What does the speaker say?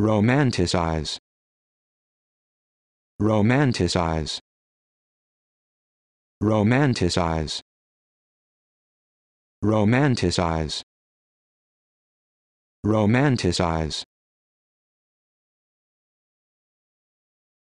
romanticize romanticize romanticize romanticize romanticize